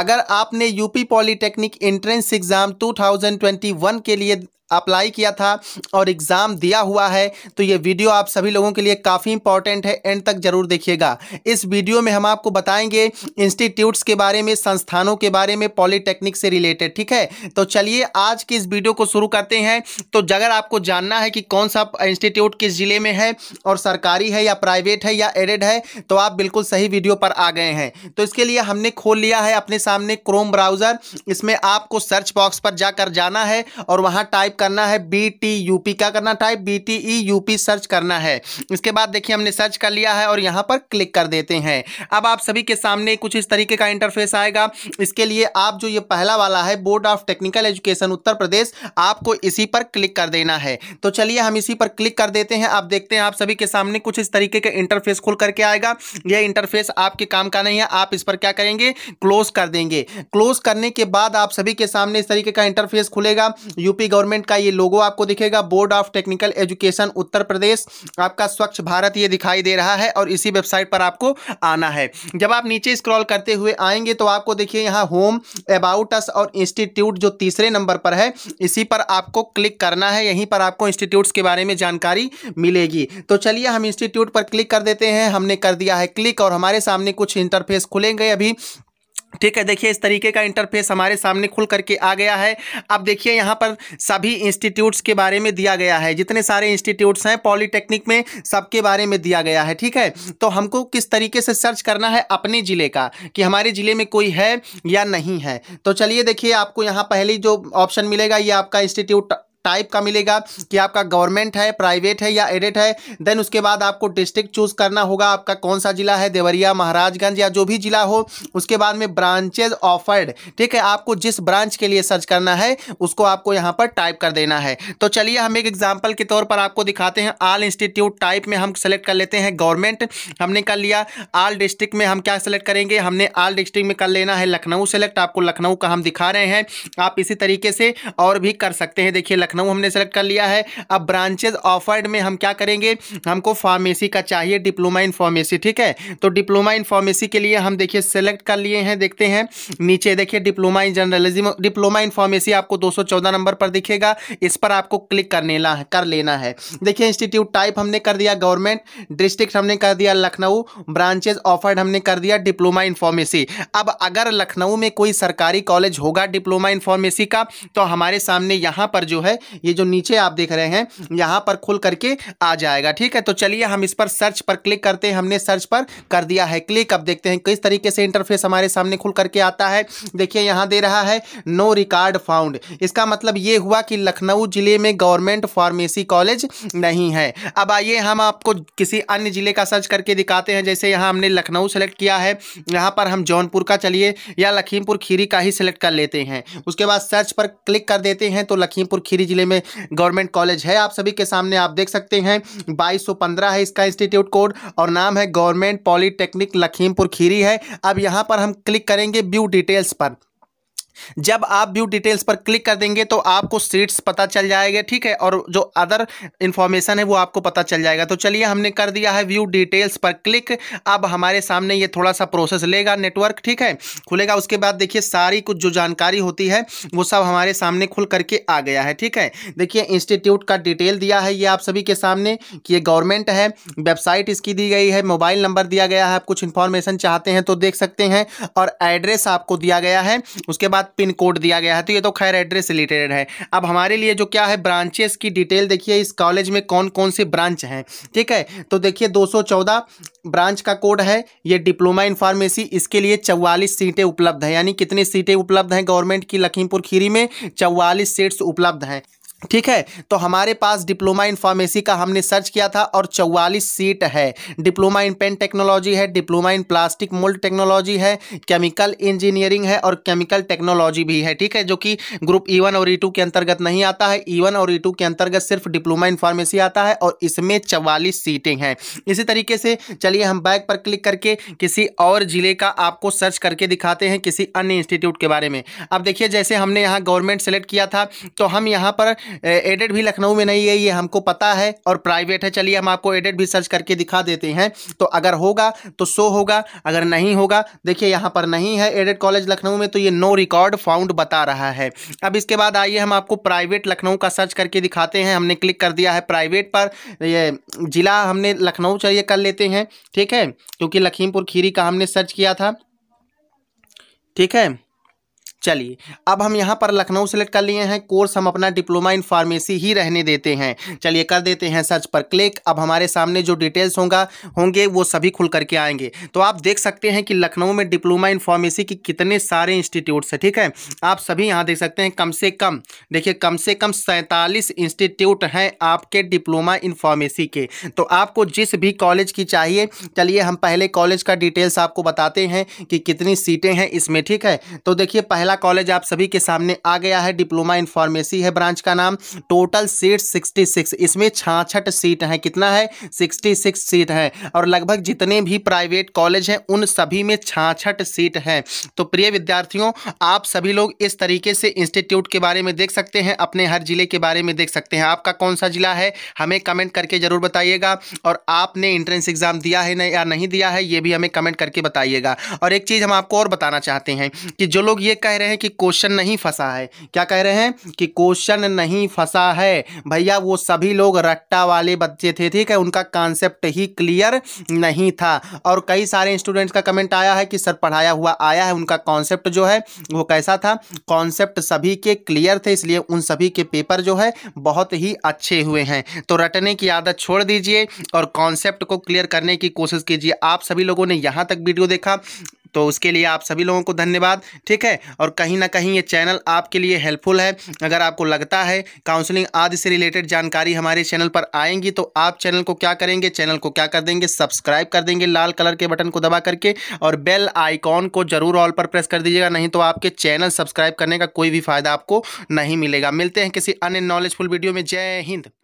अगर आपने UP polytechnic entrance exam 2021 के लिए अप्लाई किया था और एग्ज़ाम दिया हुआ है तो ये वीडियो आप सभी लोगों के लिए काफ़ी इंपॉर्टेंट है एंड तक ज़रूर देखिएगा इस वीडियो में हम आपको बताएंगे इंस्टीट्यूट्स के बारे में संस्थानों के बारे में पॉलीटेक्निक से रिलेटेड ठीक है तो चलिए आज की इस वीडियो को शुरू करते हैं तो अगर आपको जानना है कि कौन सा इंस्टीट्यूट किस ज़िले में है और सरकारी है या प्राइवेट है या एडेड है तो आप बिल्कुल सही वीडियो पर आ गए हैं तो इसके लिए हमने खोल लिया है अपने सामने क्रोम ब्राउज़र इसमें आपको सर्च बॉक्स पर जाकर जाना है और वहाँ टाइप करना है बी टी यू पी क्या करना type B T E U P search करना है इसके बाद देखिए हमने सर्च कर लिया है और यहाँ पर क्लिक कर देते हैं अब आप सभी के सामने कुछ इस तरीके का इंटरफेस आएगा इसके लिए आप जो ये पहला वाला है board of technical education Uttar Pradesh आपको इसी पर क्लिक कर देना है तो चलिए हम इसी पर क्लिक कर देते हैं आप देखते हैं आप सभी के सामने कुछ इस तरीके का इंटरफेस खुल करके आएगा यह इंटरफेस आपके काम का नहीं है आप इस पर क्या करेंगे क्लोज कर देंगे क्लोज करने के बाद आप सभी के सामने इस तरीके का इंटरफेस खुलेगा यूपी गवर्नमेंट का ये लोगो आपको दिखेगा board of technical education Uttar Pradesh आपका स्वच्छ भारत ये दिखाई दे रहा है और इसी वेबसाइट पर आपको आना है जब आप नीचे स्क्रॉल करते हुए आएंगे तो आपको देखिए यहाँ होम अबाउट अस और इंस्टीट्यूट जो तीसरे नंबर पर है इसी पर आपको क्लिक करना है यहीं पर आपको इंस्टीट्यूट्स के बारे में जानकारी मिलेगी तो चलिए हम इंस्टीट्यूट पर क्लिक कर देते हैं हमने कर दिया है क्लिक और हमारे सामने कुछ इंटरफेस खुलेंगे अभी ठीक है देखिए इस तरीके का इंटरफेस हमारे सामने खुल करके आ गया है अब देखिए यहाँ पर सभी इंस्टीट्यूट्स के बारे में दिया गया है जितने सारे इंस्टीट्यूट्स हैं पॉलिटेक्निक में सबके बारे में दिया गया है ठीक है तो हमको किस तरीके से सर्च करना है अपने ज़िले का कि हमारे ज़िले में कोई है या नहीं है तो चलिए देखिए आपको यहाँ पहले जो ऑप्शन मिलेगा ये आपका इंस्टीट्यूट टाइप का मिलेगा कि आपका गवर्नमेंट है प्राइवेट है या एडेड है देन उसके बाद आपको डिस्ट्रिक्ट चूज़ करना होगा आपका कौन सा जिला है देवरिया महाराजगंज या जो भी जिला हो उसके बाद में ब्रांचेज ऑफर्ड ठीक है आपको जिस ब्रांच के लिए सर्च करना है उसको आपको यहाँ पर टाइप कर देना है तो चलिए हम एक एग्जाम्पल के तौर पर आपको दिखाते हैं आल इंस्टीट्यूट टाइप में हम सेलेक्ट कर लेते हैं गवर्नमेंट हमने कर लिया आल डिस्ट्रिक्ट में हम क्या सेलेक्ट करेंगे हमने आल डिस्ट्रिक्ट में कर लेना है लखनऊ सेलेक्ट आपको लखनऊ का हम दिखा रहे हैं आप इसी तरीके से और भी कर सकते हैं देखिए लखनऊ हमने सेलेक्ट कर लिया है अब ब्रांचेज ऑफर्ड में हम क्या करेंगे हमको फार्मेसी का चाहिए डिप्लोमा इन फार्मेसी ठीक है तो डिप्लोमा इन फार्मेसी के लिए हम देखिए सेलेक्ट कर लिए हैं देखते हैं नीचे देखिए diploma in journalism diploma in pharmacy आपको दो नंबर पर दिखेगा इस पर आपको क्लिक कर लेना है कर लेना है देखिए इंस्टीट्यूट टाइप हमने कर दिया गवर्नमेंट डिस्ट्रिक्ट हमने कर दिया लखनऊ ब्रांचेज ऑफर्ड हमने कर दिया डिप्लोमा इन फार्मेसी अब अगर लखनऊ में कोई सरकारी कॉलेज होगा डिप्लोमा इन फार्मेसी का तो हमारे सामने यहाँ पर जो है ये जो नीचे आप देख रहे हैं यहाँ पर खुल करके आ जाएगा ठीक है तो चलिए हम इस पर सर्च पर क्लिक करते हैं हमने सर्च पर कर दिया है क्लिक अब देखते हैं किस तरीके से इंटरफेस हमारे सामने खुल करके आता है देखिए यहाँ दे रहा है नो रिकॉर्ड फाउंड इसका मतलब ये हुआ कि लखनऊ ज़िले में गवर्नमेंट फार्मेसी कॉलेज नहीं है अब आइए हम आपको किसी अन्य ज़िले का सर्च करके दिखाते हैं जैसे यहाँ हमने लखनऊ सेलेक्ट किया है यहाँ पर हम जौनपुर का चलिए या लखीमपुर खीरी का ही सिलेक्ट कर लेते हैं उसके बाद सर्च पर क्लिक कर देते हैं तो लखीमपुर खीरी जिले में गवर्नमेंट कॉलेज है आप सभी के सामने आप देख सकते हैं बाईस है इसका इंस्टीट्यूट कोड और नाम है गवर्नमेंट पॉलीटेक्निक लखीमपुर खीरी है अब यहाँ पर हम क्लिक करेंगे व्यू डिटेल्स पर जब आप व्यू डिटेल्स पर क्लिक कर देंगे तो आपको सीट्स पता चल जाएगा ठीक है और जो अदर इन्फॉर्मेशन है वो आपको पता चल जाएगा तो चलिए हमने कर दिया है व्यू डिटेल्स पर क्लिक अब हमारे सामने ये थोड़ा सा प्रोसेस लेगा नेटवर्क ठीक है खुलेगा उसके बाद देखिए सारी कुछ जो जानकारी होती है वो सब हमारे सामने खुल करके आ गया है ठीक है देखिए इंस्टीट्यूट का डिटेल दिया है ये आप सभी के सामने कि ये गवर्नमेंट है वेबसाइट इसकी दी गई है मोबाइल नंबर दिया गया है आप कुछ इन्फॉर्मेशन चाहते हैं तो देख सकते हैं और एड्रेस आपको दिया गया है उसके बाद साथ पिन कोड दिया गया है तो ये तो खैर एड्रेस रिलेटेड है अब हमारे लिए जो क्या है ब्रांचेस की डिटेल देखिए इस कॉलेज में कौन कौन से ब्रांच हैं ठीक है तो देखिए 214 ब्रांच का कोड है ये डिप्लोमा इन फार्मेसी इसके लिए चौवालीस सीटें उपलब्ध हैं यानी कितनी सीटें उपलब्ध हैं गवर्नमेंट की लखीमपुर खीरी में चौवालीस सीट्स उपलब्ध हैं ठीक है तो हमारे पास डिप्लोमा इन फार्मेसी का हमने सर्च किया था और 44 सीट है डिप्लोमा इन पेन टेक्नोलॉजी है diploma in plastic mould technology है केमिकल इंजीनियरिंग है और केमिकल टेक्नोलॉजी भी है ठीक है जो कि ग्रुप ई वन और ई टू के अंतर्गत नहीं आता है ई वन और ई टू के अंतर्गत सिर्फ डिप्लोमा इन फार्मेसी आता है और इसमें चवालीस सीटें हैं इसी तरीके से चलिए हम बैक पर क्लिक करके किसी और ज़िले का आपको सर्च करके दिखाते हैं किसी अन्य इंस्टीट्यूट के बारे में अब देखिए जैसे हमने यहाँ गवर्नमेंट सेलेक्ट किया था तो हम यहाँ पर एडेड भी लखनऊ में नहीं है ये हमको पता है और प्राइवेट है चलिए हम आपको एडेड भी सर्च करके दिखा देते हैं तो अगर होगा तो सो होगा अगर नहीं होगा देखिए यहाँ पर नहीं है एडेड कॉलेज लखनऊ में तो ये नो रिकॉर्ड फाउंड बता रहा है अब इसके बाद आइए हम आपको प्राइवेट लखनऊ का सर्च करके दिखाते हैं हमने क्लिक कर दिया है प्राइवेट पर ये ज़िला हमने लखनऊ चाहिए कर लेते हैं ठीक है क्योंकि लखीमपुर खीरी का हमने सर्च किया था ठीक है चलिए अब हम यहाँ पर लखनऊ सेलेक्ट कर लिए हैं कोर्स हम अपना डिप्लोमा इन फार्मेसी ही रहने देते हैं चलिए कर देते हैं सर्च पर क्लिक अब हमारे सामने जो डिटेल्स होंगे होंगे वो सभी खुल करके आएंगे तो आप देख सकते हैं कि लखनऊ में डिप्लोमा इन फार्मेसी की कितने सारे इंस्टीट्यूट्स हैं ठीक है आप सभी यहाँ देख सकते हैं कम से कम देखिए कम से कम सैंतालीस इंस्टीट्यूट हैं आपके डिप्लोमा इन फार्मेसी के तो आपको जिस भी कॉलेज की चाहिए चलिए हम पहले कॉलेज का डिटेल्स आपको बताते हैं कि कितनी सीटें हैं इसमें ठीक है तो देखिए पहला पहला कॉलेज आप सभी के सामने आ गया है डिप्लोमा इन फार्मेसी है ब्रांच का नाम टोटल सीट 66 इसमें छाछठ सीट हैं कितना है 66 सीट है और लगभग जितने भी प्राइवेट कॉलेज हैं उन सभी में छाछठ सीट हैं तो प्रिय विद्यार्थियों आप सभी लोग इस तरीके से इंस्टीट्यूट के बारे में देख सकते हैं अपने हर जिले के बारे में देख सकते हैं आपका कौन सा जिला है हमें कमेंट करके ज़रूर बताइएगा और आपने इंट्रेंस एग्ज़ाम दिया है या नहीं दिया है ये भी हमें कमेंट करके बताइएगा और एक चीज़ हम आपको और बताना चाहते हैं कि जो लोग ये कह रहे हैं कि क्वेश्चन नहीं फंसा है क्या कह रहे हैं कि क्वेश्चन नहीं फंसा है भैया वो सभी लोग रट्टा वाले बच्चे थे ठीक है उनका कॉन्सेप्ट ही क्लियर नहीं था और कई सारे स्टूडेंट्स का कमेंट आया है कि सर पढ़ाया हुआ आया है उनका कॉन्सेप्ट जो है वो कैसा था कॉन्सेप्ट सभी के क्लियर थे इसलिए उन सभी के पेपर जो है बहुत ही अच्छे हुए हैं तो रटने की आदत छोड़ दीजिए और कॉन्सेप्ट को क्लियर करने की कोशिश कीजिए आप सभी लोगों ने यहाँ तक वीडियो देखा तो उसके लिए आप सभी लोगों को धन्यवाद ठीक है और कहीं ना कहीं ये चैनल आपके लिए हेल्पफुल है अगर आपको लगता है काउंसलिंग आदि से रिलेटेड जानकारी हमारे चैनल पर आएंगी तो आप चैनल को क्या करेंगे चैनल को क्या कर देंगे सब्सक्राइब कर देंगे लाल कलर के बटन को दबा करके और बेल आइकॉन को जरूर ऑल पर प्रेस कर दीजिएगा नहीं तो आपके चैनल सब्सक्राइब करने का कोई भी फायदा आपको नहीं मिलेगा मिलते हैं किसी अन्य नॉलेजफुल वीडियो में जय हिंद